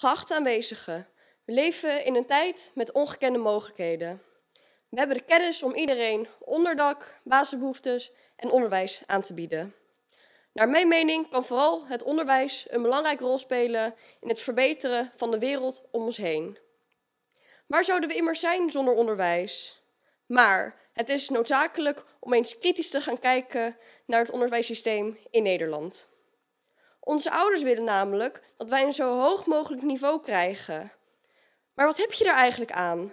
Geachte aanwezigen, we leven in een tijd met ongekende mogelijkheden. We hebben de kennis om iedereen onderdak, basisbehoeftes en onderwijs aan te bieden. Naar mijn mening kan vooral het onderwijs een belangrijke rol spelen in het verbeteren van de wereld om ons heen. Waar zouden we immers zijn zonder onderwijs? Maar het is noodzakelijk om eens kritisch te gaan kijken naar het onderwijssysteem in Nederland. Onze ouders willen namelijk dat wij een zo hoog mogelijk niveau krijgen. Maar wat heb je er eigenlijk aan?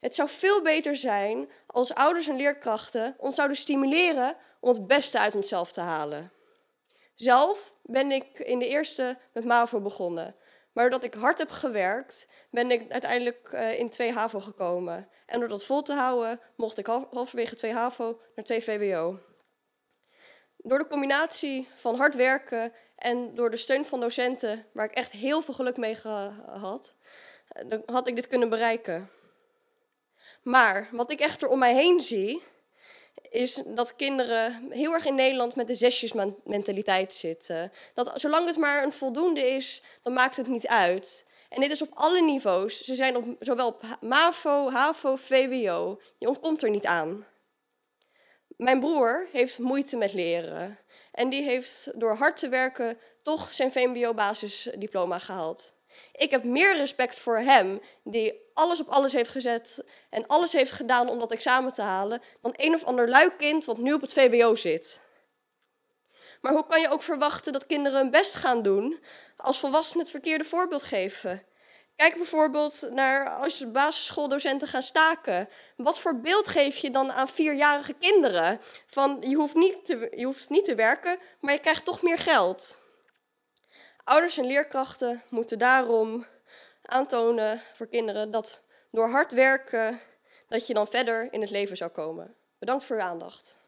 Het zou veel beter zijn als ouders en leerkrachten ons zouden stimuleren om het beste uit onszelf te halen. Zelf ben ik in de eerste met MAVO begonnen. Maar doordat ik hard heb gewerkt, ben ik uiteindelijk eh, in 2 HAVO gekomen. En door dat vol te houden, mocht ik halverwege 2 HAVO naar 2 VWO. Door de combinatie van hard werken en door de steun van docenten, waar ik echt heel veel geluk mee gehad, eh, had ik dit kunnen bereiken. Maar wat ik echter om mij heen zie, is dat kinderen heel erg in Nederland met de zesjesmentaliteit zitten. Dat zolang het maar een voldoende is, dan maakt het niet uit. En dit is op alle niveaus. Ze zijn op, zowel op MAVO, HAVO, VWO. Je ontkomt er niet aan mijn broer heeft moeite met leren. En die heeft door hard te werken toch zijn VMBO-basisdiploma gehaald. Ik heb meer respect voor hem, die alles op alles heeft gezet en alles heeft gedaan om dat examen te halen, dan een of ander kind wat nu op het VBO zit. Maar hoe kan je ook verwachten dat kinderen hun best gaan doen als volwassenen het verkeerde voorbeeld geven? Kijk bijvoorbeeld naar als basisschooldocenten gaan staken. Wat voor beeld geef je dan aan vierjarige kinderen? Van je hoeft niet te, je hoeft niet te werken, maar je krijgt toch meer geld. Ouders en leerkrachten moeten daarom aantonen voor kinderen dat door hard werken dat je dan verder in het leven zou komen. Bedankt voor uw aandacht.